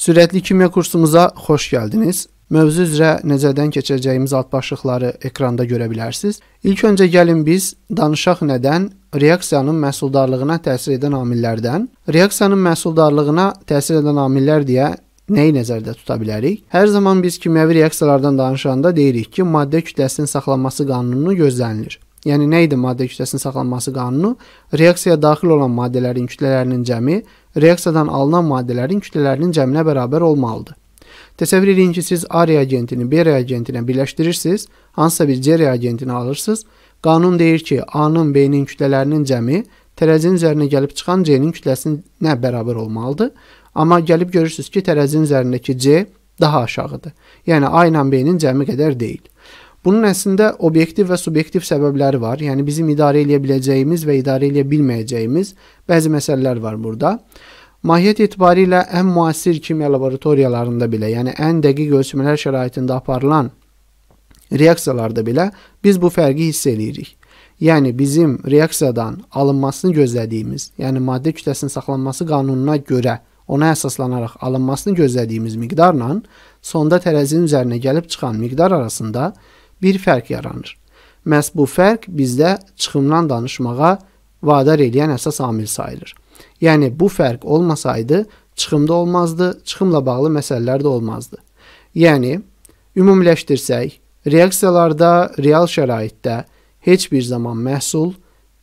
Sürətli kimya kursumuza xoş gəldiniz. Mövzu üzrə nəzərdən keçirəcəyimiz alt başlıqları ekranda görə bilərsiniz. İlk öncə gəlin biz danışaq nədən, reaksiyanın məhsuldarlığına təsir edən amillərdən, reaksiyanın məhsuldarlığına təsir edən amillər deyə nəyi nəzərdə tuta bilərik? Hər zaman biz kimyəvi reaksiyalardan danışanda deyirik ki, maddə kütləsinin saxlanması qanunu gözlənilir. Yəni nə idi maddə kütləsinin saxlanması qanunu? Reaksiyaya daxil olan maddələrin kütlələrinin cəmi reaksiyadan alınan maddələrin kütlələrinin cəminə bərabər olmalıdır. Təsəvvür edin ki, siz A reagentini B reagentinə birləşdirirsiniz, hansısa bir C reagentini alırsınız. Qanun deyir ki, A-nın B-nin kütlələrinin cəmi tərəzinin üzərinə gəlib çıxan C-nin kütləsinə bərabər olmalıdır. Amma gəlib görürsüz ki, tərəzinin üzərindəki C daha aşağıdır. Yəni A ilə B-nin cəmi qədər deyil. Bunun əslində obyektiv və subyektiv səbəbləri var. Yəni bizim idarə edə biləcəyimiz və idarə edə bilməyəcəyimiz bəzi məsələlər var burada. Mahiyyət etibarilə ən müasir kimya laboratoriyalarında belə, yəni ən dəqiq ölçmələr şəraitində aparılan reaksiyalarda belə biz bu fərqi hiss eləyirik. Yəni bizim reaksiyadan alınmasını gözlədiyimiz, yəni maddə kütləsinin saxlanması qanununa görə ona əsaslanaraq alınmasını gözlədiyimiz miqdarla sonda tərəzinin üzərinə gəlib çıxan miqdar arasında bir fərq yaranır. Məhz bu fərq bizdə çıxımdan danışmağa vadar edən əsas amil sayılır. Yəni bu fərq olmasaydı, çıxımda olmazdı, çıxımla bağlı məsələlər də olmazdı. Yəni ümumiləşdirsək, reaksiyalarda real şəraitdə heç bir zaman məhsul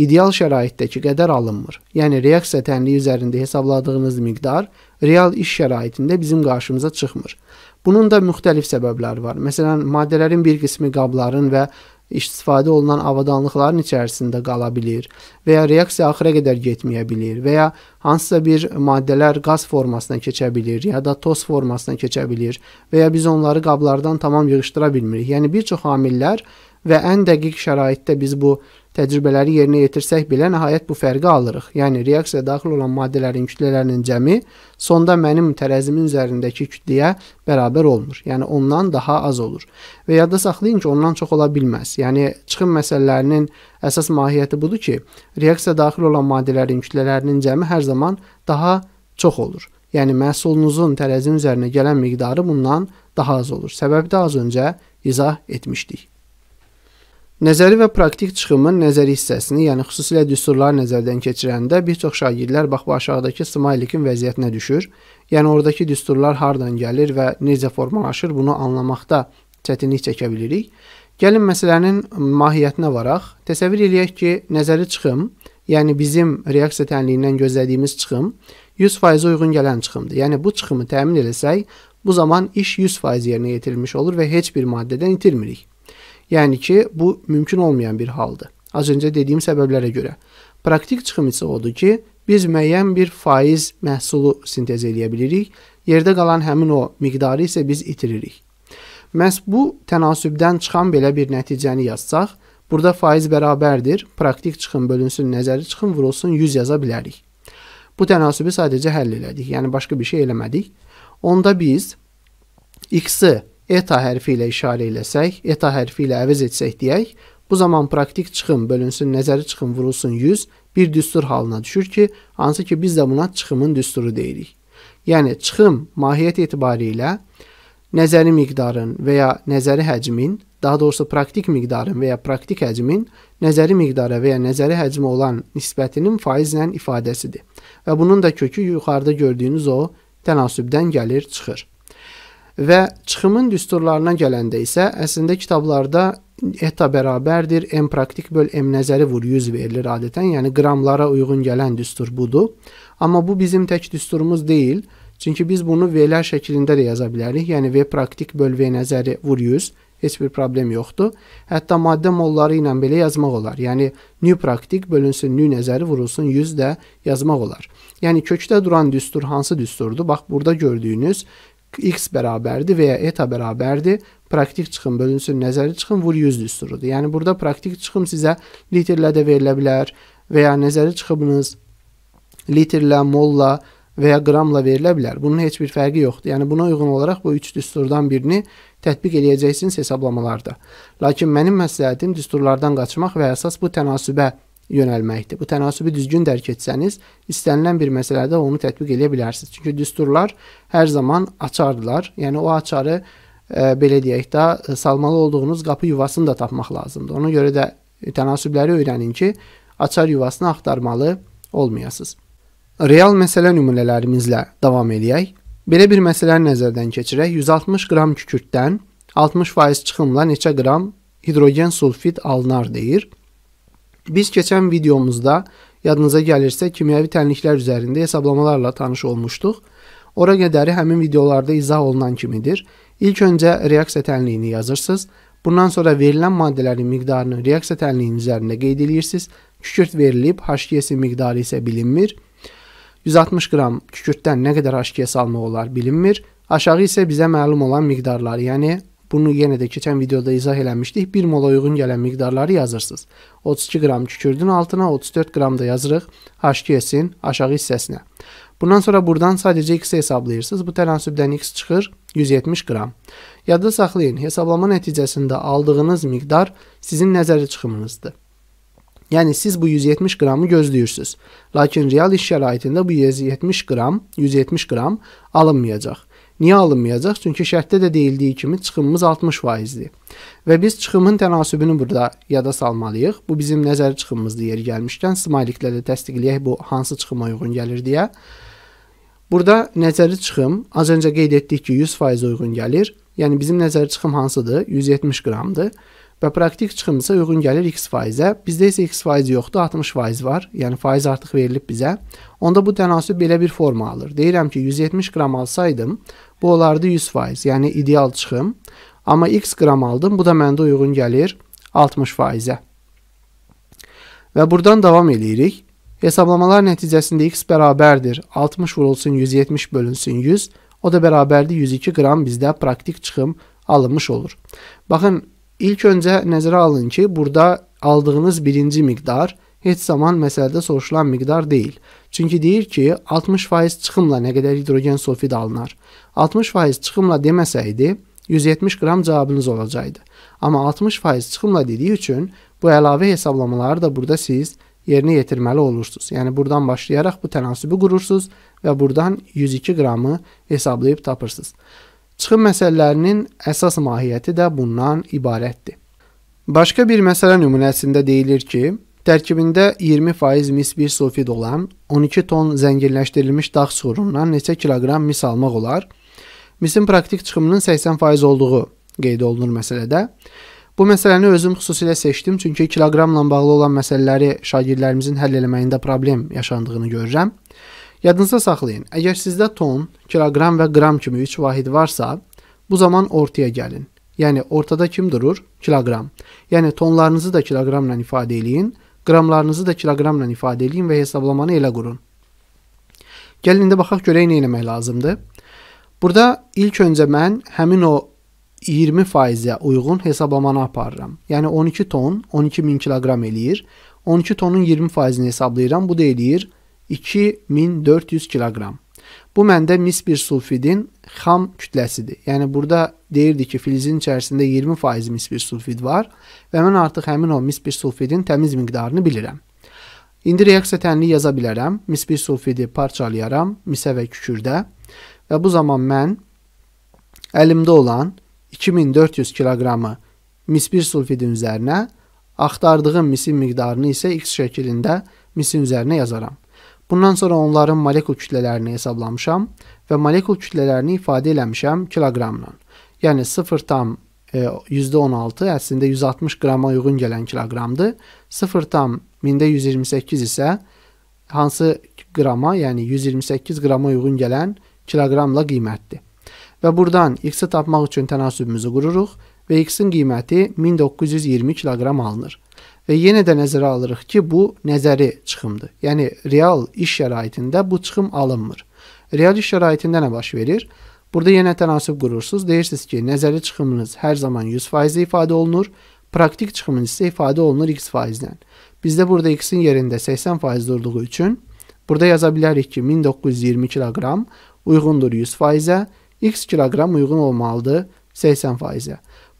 ideal şəraitdəki qədər alınmır. Yəni reaksiya tənliyi üzərində hesabladığınız miqdar real iş şəraitində bizim qarşımıza çıxmır. Bunun da müxtəlif səbəbləri var. Məsələn, maddələrin bir qismi qabların və istifadə olunan avadanlıqların içərisində qala bilir və ya reaksiya axıra qədər getməyə bilir və ya hansısa bir maddələr qaz formasına keçə bilir ya da toz formasına keçə bilir və ya biz onları qablardan tamam yığışdıra bilmirik. Yəni bir çox amillər və ən dəqiq şəraitdə biz bu təcrübələri yerinə yetirsək belə nəhayət bu fərqi alırıq. Yəni reaksiyaya daxil olan maddələrin kütlələrinin cəmi sonda mənim tərəzimin üzərindəki kütləyə bərabər olmur. Yəni ondan daha az olur. Və yadda saxlayın ki, ondan çox ola bilməz. Yəni çıxım məsələlərinin əsas mahiyyəti budur ki, reaksiyaya daxil olan maddələrin kütlələrinin cəmi hər zaman daha çox olur. Yəni məhsulunuzun tərəzinin üzərinə gələn miqdarı bundan daha az olur. Səbəbi də az öncə izah etmişdik. Nəzəri və praktik çıxımın nəzəri hissəsini, yəni xüsusilə düsturları nəzərdən keçirəndə bir çox şagirdlər bax bu aşağıdakı smaylikin vəziyyətinə düşür. Yəni oradakı düsturlar hardan gəlir və necə formalaşır bunu anlamaqda çətinlik çəkə bilirik. Gəlin məsələnin mahiyyətinə varaq. Təsəvvür eləyək ki, nəzəri çıxım, yəni bizim reaksiya tənliyindən gözlədiyimiz çıxım 100% uyğun gələn çıxımdır. Yəni bu çıxımı təmin eləsək, bu zaman iş 100% yerinə yetirilmiş olur və heç bir maddədən itirmirik. Yəni ki, bu mümkün olmayan bir haldır. Az öncə dediyim səbəblərə görə. Praktik çıxım isə odur ki, biz müəyyən bir faiz məhsulu sintez eləyə bilirik. Yerdə qalan həmin o miqdarı isə biz itiririk. Məhz bu tənasübdən çıxan belə bir nəticəni yazsaq, burada faiz bərabərdir, praktik çıxım bölünsün, nəzəri çıxım vurulsun 100 yaza bilərik. Bu tənasübü sadəcə həll elədik, yəni başqa bir şey eləmədik. Onda biz x-i eta hərfi ilə işarə eləsək, eta hərfi ilə əvəz etsək deyək, bu zaman praktik çıxım bölünsün, nəzəri çıxım vurulsun 100 bir düstur halına düşür ki, hansı ki biz də buna çıxımın düsturu deyirik. Yəni çıxım mahiyyət etibarilə nəzəri miqdarın və ya nəzəri həcmin, daha doğrusu praktik miqdarın və ya praktik həcmin nəzəri miqdara və ya nəzəri həcmə olan nisbətinin faizlə ifadəsidir. Və bunun da kökü yuxarıda gördüyünüz o tənasübdən gəlir, çıxır. Və çıxımın düsturlarına gələndə isə əslində kitablarda eta bərabərdir, m praktik böl m nəzəri vur 100 verilir adətən, yəni qramlara uyğun gələn düstur budur. Amma bu bizim tək düsturumuz deyil. Çünki biz bunu velər şəklində də yaza bilərik. Yəni v praktik böl v nəzəri vur 100 heç bir problem yoxdur. Hətta maddə molları ilə belə yazmaq olar. Yəni nü praktik bölünsün nü nəzəri vurulsun 100 də yazmaq olar. Yəni kökdə duran düstur hansı düsturdur? Bax burada gördüyünüz x bərabərdir və ya eta bərabərdir. Praktik çıxım bölünsün nəzəri çıxım vur 100 düsturudur. Yəni burada praktik çıxım sizə litrlə də verilə bilər və ya nəzəri çıxımınız litrlə, molla və ya qramla verilə bilər. Bunun heç bir fərqi yoxdur. Yəni buna uyğun olaraq bu 3 düsturdan birini tətbiq edəcəksiniz hesablamalarda. Lakin mənim məsləhətim düsturlardan qaçmaq və əsas bu tənasübə yönəlməkdir. Bu tənasibi düzgün dərk etsəniz, istənilən bir məsələdə onu tətbiq edə bilərsiniz. Çünki düsturlar hər zaman açardılar. Yəni o açarı ə, e, belə deyək də e, salmalı olduğunuz qapı yuvasını da tapmaq lazımdır. Ona görə də tənasübləri öyrənin ki, açar yuvasını axtarmalı olmayasınız. Real məsələ nümunələrimizlə davam edək. Belə bir məsələni nəzərdən keçirək. 160 qram kükürddən 60% çıxımla neçə qram hidrogen sulfid alınar deyir. Biz keçən videomuzda yadınıza gəlirsə kimyəvi tənliklər üzərində hesablamalarla tanış olmuşduq. Ora qədəri həmin videolarda izah olunan kimidir. İlk öncə reaksiya tənliyini yazırsınız. Bundan sonra verilən maddələrin miqdarını reaksiya tənliyinin üzərində qeyd edirsiniz. Kükürt verilib, HGS-in miqdarı isə bilinmir. 160 qram kükürtdən nə qədər HGS almaq olar bilinmir. Aşağı isə bizə məlum olan miqdarlar, yəni Bunu yenə də keçən videoda izah eləmişdik. 1 mola uyğun gələn miqdarları yazırsınız. 32 qram kükürdün altına, 34 qram da yazırıq H2S-in aşağı hissəsinə. Bundan sonra buradan sadəcə x-i hesablayırsınız. Bu tənasübdən x çıxır 170 qram. Yadda saxlayın, hesablama nəticəsində aldığınız miqdar sizin nəzəri çıxımınızdır. Yəni siz bu 170 qramı gözləyirsiniz. Lakin real iş şəraitində bu 170 qram, 170 qram alınmayacaq. Niyə alınmayacaq? Çünki şərtdə də deyildiyi kimi çıxımımız 60%-dir. Və biz çıxımın tənasübünü burada yada salmalıyıq. Bu bizim nəzəri çıxımımızdır yeri gəlmişkən. Smayliklə də təsdiqləyək bu hansı çıxıma uyğun gəlir deyə. Burada nəzəri çıxım az öncə qeyd etdik ki, 100% uyğun gəlir. Yəni bizim nəzərə çıxım hansıdır? 170 qramdır. Və praktik çıxım isə uyğun gəlir x faizə. Bizdə isə x faizi yoxdur, 60 faiz var. Yəni faiz artıq verilib bizə. Onda bu tənasüb belə bir forma alır. Deyirəm ki, 170 qram alsaydım, bu olardı 100 faiz, yəni ideal çıxım. Amma x qram aldım, bu da məndə uyğun gəlir 60 faizə. Və buradan davam edirik. Hesablamalar nəticəsində x bərabərdir 60 vurulsun 170 bölünsün 100 O da bərabərdir 102 qram bizdə praktik çıxım alınmış olur. Baxın, ilk öncə nəzərə alın ki, burada aldığınız birinci miqdar heç zaman məsələdə soruşulan miqdar deyil. Çünki deyir ki, 60% çıxımla nə qədər hidrogen sulfid alınar. 60% çıxımla deməsəydi, 170 qram cavabınız olacaqdı. Amma 60% çıxımla dediyi üçün bu əlavə hesablamaları da burada siz yerinə yetirməli olursunuz. Yəni buradan başlayaraq bu tənasibi qurursunuz və burdan 102 qramı hesablayıb tapırsınız. Çıxım məsələlərinin əsas mahiyyəti də bundan ibarətdir. Başqa bir məsələ nümunəsində deyilir ki, tərkibində 20% mis bir sulfid olan 12 ton zənginləşdirilmiş dağ suğurundan neçə kiloqram mis almaq olar? Misin praktik çıxımının 80% olduğu qeyd olunur məsələdə. Bu məsələni özüm xüsusilə seçdim, çünki kiloqramla bağlı olan məsələləri şagirdlərimizin həll eləməyində problem yaşandığını görürəm. Yadınızda saxlayın, əgər sizdə ton, kiloqram və qram kimi 3 vahid varsa, bu zaman ortaya gəlin. Yəni ortada kim durur? Kiloqram. Yəni tonlarınızı da kiloqramla ifadə eləyin, qramlarınızı da kiloqramla ifadə eləyin və hesablamanı elə qurun. Gəlin indi baxaq görək nə etmək lazımdır. Burada ilk öncə mən həmin o 20%-ə uyğun hesablamanı aparıram. Yəni 12 ton 12000 kiloqram eləyir. 12 tonun 20%-ni hesablayıram. Bu da eləyir 12000 2400 kiloqram. Bu məndə mis bir sulfidin xam kütləsidir. Yəni burada deyirdi ki, filizin içərisində 20% mis bir sulfid var və mən artıq həmin o mis bir sulfidin təmiz miqdarını bilirəm. İndi reaksiya tənliyi yaza bilərəm. Mis bir sulfidi parçalayaram misə və kükürdə və bu zaman mən əlimdə olan 2400 kiloqramı mis bir sulfidin üzərinə, axtardığım misin miqdarını isə x şəklində misin üzərinə yazaram. Bundan sonra onların molekul kütlələrini hesablamışam və molekul kütlələrini ifadə eləmişəm kiloqramla. Yəni 0 tam %16 e, əslində 160 qrama uyğun gələn kiloqramdır. 0 tam 1128 isə hansı qrama, yəni 128 qrama uyğun gələn kiloqramla qiymətdir. Və buradan x-i tapmaq üçün tənasübümüzü qururuq və x-in qiyməti 1920 kiloqram alınır və yenə də nəzərə alırıq ki, bu nəzəri çıxımdır. Yəni real iş şəraitində bu çıxım alınmır. Real iş şəraitində nə baş verir? Burada yenə tənasüb qurursunuz. Deyirsiniz ki, nəzəri çıxımınız hər zaman 100% ifadə olunur, praktik çıxımınız isə ifadə olunur x faizlə. Bizdə burada x-in yerində 80% durduğu üçün burada yaza bilərik ki, 1920 kq uyğundur 100%-ə, x kq uyğun olmalıdır 80%-ə.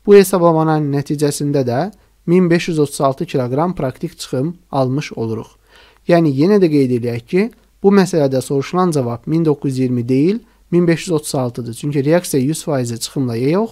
Bu hesablamanın nəticəsində də 1536 kiloqram praktik çıxım almış oluruq. Yəni yenə də qeyd eləyək ki, bu məsələdə soruşulan cavab 1920 deyil, 1536-dır. Çünki reaksiya 100% çıxımla yox,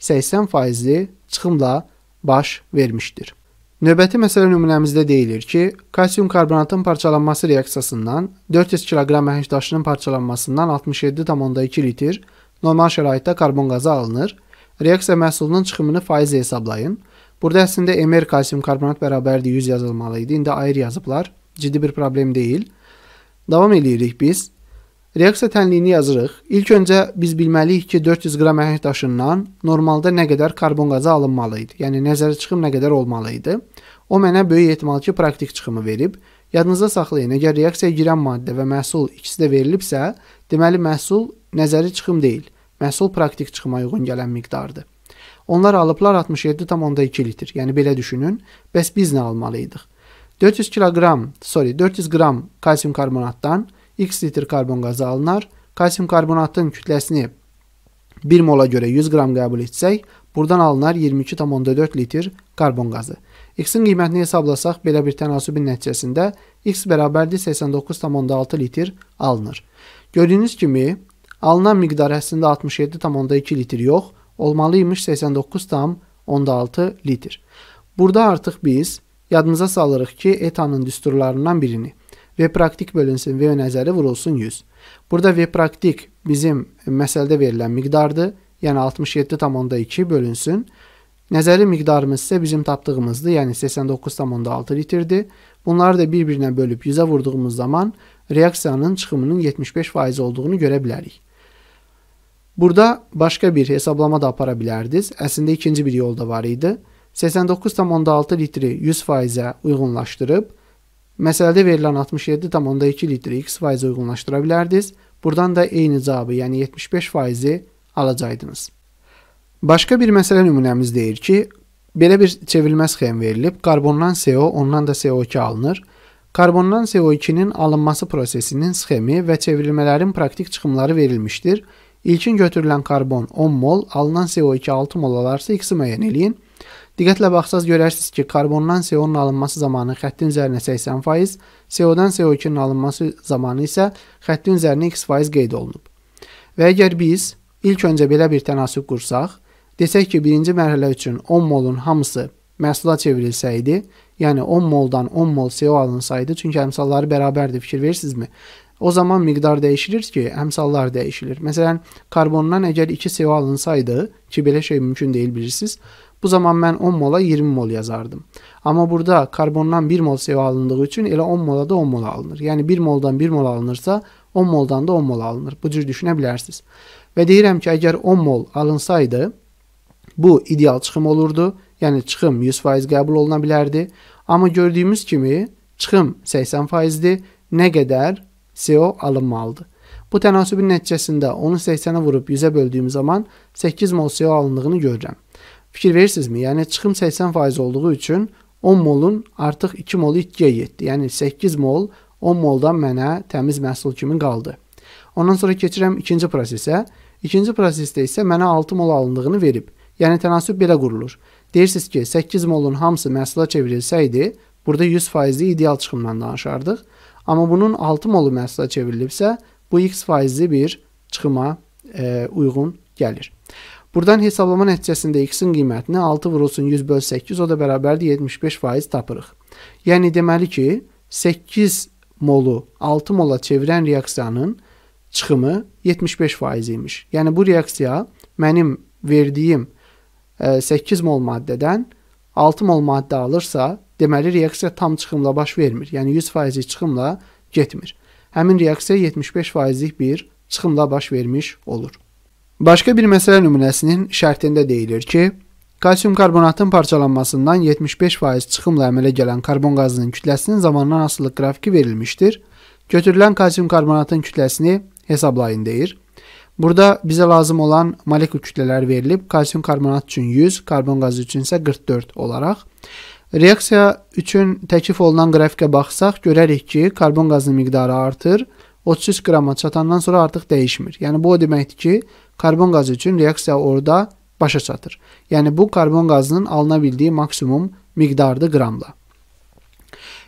80% çıxımla baş vermişdir. Növbəti məsələ nümunəmizdə deyilir ki, kalsium karbonatın parçalanması reaksiyasından 400 kiloqram məhəng daşının parçalanmasından 67,2 litr normal şəraitdə karbon qazı alınır. Reaksiya məhsulunun çıxımını faizlə hesablayın. 0,5 Burada əslində MR kalsium karbonat bərabərdir 100 yazılmalı idi. İndi ayrı yazıblar. Ciddi bir problem deyil. Davam eləyirik biz. Reaksiya tənliyini yazırıq. İlk öncə biz bilməliyik ki, 400 qram əhəng daşından normalda nə qədər karbon qazı alınmalı idi. Yəni nəzərə çıxım nə qədər olmalı idi. O mənə böyük ehtimal ki, praktik çıxımı verib. Yadınızda saxlayın, əgər reaksiyaya girən maddə və məhsul ikisi də verilibsə, deməli məhsul nəzəri çıxım deyil. Məhsul praktik çıxıma uyğun gələn miqdardır. Onlar alıblar 67,2 litr. Yəni belə düşünün. Bəs biz nə almalıydıq? 400 kiloqram, sorry, 400 qram kalsium karbonatdan x litr karbon qazı alınar. Kalsium karbonatın kütləsini 1 mola görə 100 qram qəbul etsək, buradan alınar 22,4 litr karbon qazı. X-in qiymətini hesablasaq, belə bir tənasübün nəticəsində x bərabərdir 89,6 litr alınır. Gördüyünüz kimi, alınan miqdar əslində 67,2 litr yox, olmalıymış 89,6 litr. Burada artıq biz yadınıza salırıq ki, ETA-nın düsturlarından birini V praktik bölünsün, V nəzəri vurulsun 100. Burada V praktik bizim məsələdə verilən miqdardır. Yəni 67,2 bölünsün. Nəzəri miqdarımız isə bizim tapdığımızdır, yəni 89,6 litrdir. Bunları da bir-birinə bölüb 100-ə vurduğumuz zaman reaksiyanın çıxımının 75% olduğunu görə bilərik. Burada başqa bir hesablama da apara bilərdiniz. Əslində ikinci bir yol da var idi. 89,6 litri 100%-ə uyğunlaşdırıb məsələdə verilən 67,2 litri x faizə uyğunlaşdıra bilərdiniz. Burdan da eyni cavabı, yəni 75%-i alacaqdınız. Başqa bir məsələ nümunəmiz deyir ki, belə bir çevrilmə sxem verilib. Karbondan CO, ondan da CO2 alınır. Karbondan CO2-nin alınması prosesinin sxemi və çevrilmələrin praktik çıxımları verilmişdir. İlkin götürülən karbon 10 mol, alınan CO2 6 mol olarsa X-i müəyyən eləyin. Diqqətlə baxsaz görərsiniz ki, karbondan CO-nun alınması zamanı xəttin üzərinə 80%, CO-dan CO2-nin alınması zamanı isə xəttin üzərinə x% qeyd olunub. Və əgər biz ilk öncə belə bir tənasüb qursaq, desək ki, birinci mərhələ üçün 10 molun hamısı məhsula çevrilsəydi, yəni 10 moldan 10 mol CO alınsaydı, çünki əmsalları bərabərdir, fikir verirsinizmi? O zaman miqdar dəyişilir ki, əmsallar dəyişilir. Məsələn, karbondan əgər 2 CO alınsaydı, ki belə şey mümkün deyil bilirsiniz, bu zaman mən 10 mola 20 mol yazardım. Amma burada karbondan 1 mol CO alındığı üçün elə 10 mola da 10 mol alınır. Yəni 1 moldan 1 mol alınırsa, 10 moldan da 10 mol alınır. Bu cür düşünə bilərsiniz. Və deyirəm ki, əgər 10 mol alınsaydı, bu ideal çıxım olurdu. Yəni çıxım 100% qəbul oluna bilərdi. Amma gördüyümüz kimi çıxım 80%-dir. Nə qədər SEO alınmalıdır. Bu tənasübün nəticəsində onu 80-ə vurub 100-ə böldüyüm zaman 8 mol SEO alındığını görürəm. Fikir verirsinizmi? Yəni çıxım 80% olduğu üçün 10 molun artıq 2 molu 2-yə getdi. Yəni 8 mol 10 moldan mənə təmiz məhsul kimi qaldı. Ondan sonra keçirəm ikinci prosesə. İkinci prosesdə isə mənə 6 mol alındığını verib. Yəni tənasüb belə qurulur. Deyirsiniz ki, 8 molun hamısı məhsula çevrilsəydi, burada 100%-li ideal çıxımdan danışardıq. Amma bunun 6 molu məhsula çevrilibsə, bu x faizli bir çıxıma e, uyğun gəlir. Buradan hesablama nəticəsində x-in qiymətini 6 vurulsun 100 böl 8, o da bərabərdir 75% tapırıq. Yəni deməli ki, 8 molu 6 mola çevirən reaksiyanın çıxımı 75% imiş. Yəni bu reaksiya mənim verdiyim 8 e, mol maddədən 6 mol maddə alırsa, Deməli reaksiya tam çıxımla baş vermir. Yəni 100%lik çıxımla getmir. Həmin reaksiya 75%lik bir çıxımla baş vermiş olur. Başqa bir məsələ nümunəsinin şərtində deyilir ki, kalsium karbonatın parçalanmasından 75% çıxımla əmələ gələn karbon qazının kütləsinin zamandan asılılıq qrafiki verilmişdir. Götürülən kalsium karbonatın kütləsini hesablayın deyir. Burada bizə lazım olan molekul kütlələri verilib. Kalsium karbonat üçün 100, karbon qazı üçün isə 44 olaraq. Reaksiya üçün təklif olunan qrafikə baxsaq, görərik ki, karbon qazının miqdarı artır, 33 qrama çatandan sonra artıq dəyişmir. Yəni bu o deməkdir ki, karbon qazı üçün reaksiya orada başa çatır. Yəni bu karbon qazının alına bildiyi maksimum miqdardır qramla.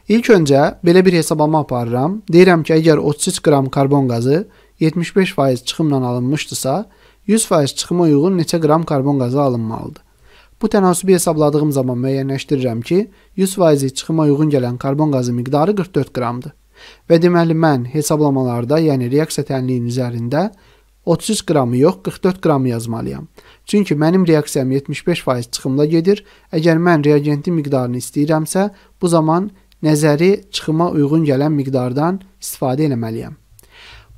İlk öncə belə bir hesablama aparıram. Deyirəm ki, əgər 33 qram karbon qazı 75% çıxımla alınmışdısa, 100% çıxıma uyğun neçə qram karbon qazı alınmalıdır? Bu tənasibi hesabladığım zaman müəyyənləşdirirəm ki, 100% çıxıma uyğun gələn karbon qazı miqdarı 44 qramdır. Və deməli mən hesablamalarda, yəni reaksiya tənliyinin üzərində 33 qramı yox, 44 qramı yazmalıyam. Çünki mənim reaksiyam 75% çıxımla gedir. Əgər mən reagentin miqdarını istəyirəmsə, bu zaman nəzəri çıxıma uyğun gələn miqdardan istifadə etməliyəm.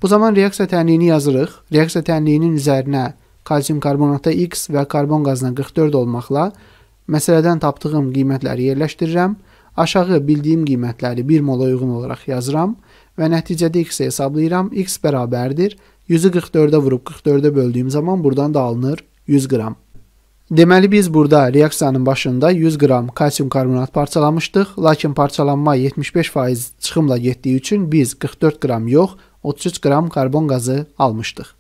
Bu zaman reaksiya tənliyini yazırıq. Reaksiya tənliyinin üzərinə 0.5 kalsium karbonata X və karbon qazına 44 olmaqla məsələdən tapdığım qiymətləri yerləşdirirəm. Aşağı bildiyim qiymətləri 1 mola uyğun olaraq yazıram və nəticədə x-i hesablayıram. x bərabərdir 100-ü 44-ə vurub 44-ə böldüyüm zaman buradan da alınır 100 qram. Deməli biz burada reaksiyanın başında 100 qram kalsium karbonat parçalamışdıq, lakin parçalanma 75% çıxımla getdiyi üçün biz 44 qram yox, 33 qram karbon qazı almışdıq.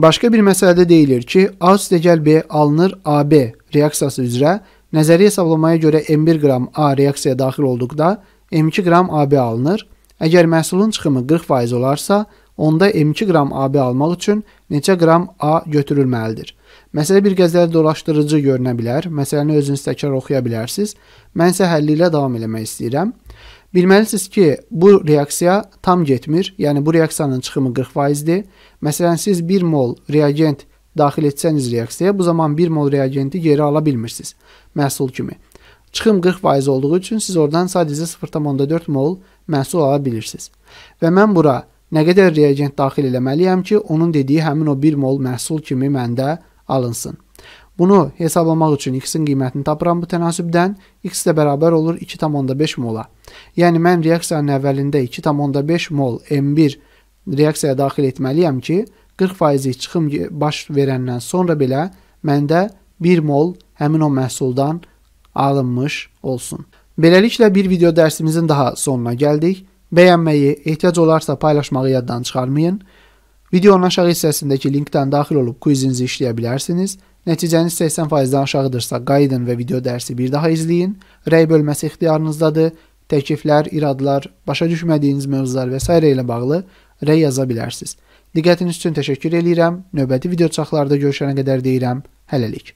Başqa bir məsələdə deyilir ki, A üstəgəl B alınır AB reaksiyası üzrə nəzəri hesablamaya görə M1 qram A reaksiyaya daxil olduqda M2 qram AB alınır. Əgər məhsulun çıxımı 40% olarsa, onda M2 qram AB almaq üçün neçə qram A götürülməlidir? Məsələ bir qədər dolaşdırıcı görünə bilər. Məsələni özünüz təkrar oxuya bilərsiniz. Mən isə həlli ilə davam eləmək istəyirəm. Bilməlisiniz ki, bu reaksiya tam getmir. Yəni bu reaksiyanın çıxımı 40%-dir. Məsələn, siz 1 mol reagent daxil etsəniz reaksiyaya, bu zaman 1 mol reagenti geri ala bilmirsiniz məhsul kimi. Çıxım 40% olduğu üçün siz oradan sadəcə 0.4 mol məhsul ala bilirsiniz. Və mən bura nə qədər reagent daxil eləməliyəm ki, onun dediyi həmin o 1 mol məhsul kimi məndə alınsın. Bunu hesablamaq üçün x-in qiymətini tapıram bu tənasübdən. x də bərabər olur 2,5 mola. Yəni mən reaksiyanın əvvəlində 2,5 mol M1 reaksiyaya daxil etməliyəm ki, 40% çıxım baş verəndən sonra belə məndə 1 mol həmin o məhsuldan alınmış olsun. Beləliklə bir video dərsimizin daha sonuna gəldik. Bəyənməyi, ehtiyac olarsa paylaşmağı yaddan çıxarmayın. Videonun aşağı hissəsindəki linkdən daxil olub quizinizi işləyə bilərsiniz. Nəticəniz 80%-dən aşağıdırsa, qayıdın və video dərsi bir daha izləyin. Rəy bölməsi ixtiyarınızdadır. Təkliflər, iradlar, başa düşmədiyiniz mövzular və s. ilə bağlı rəy yaza bilərsiniz. Diqqətiniz üçün təşəkkür eləyirəm. Növbəti video çaxlarda görüşənə qədər deyirəm, hələlik.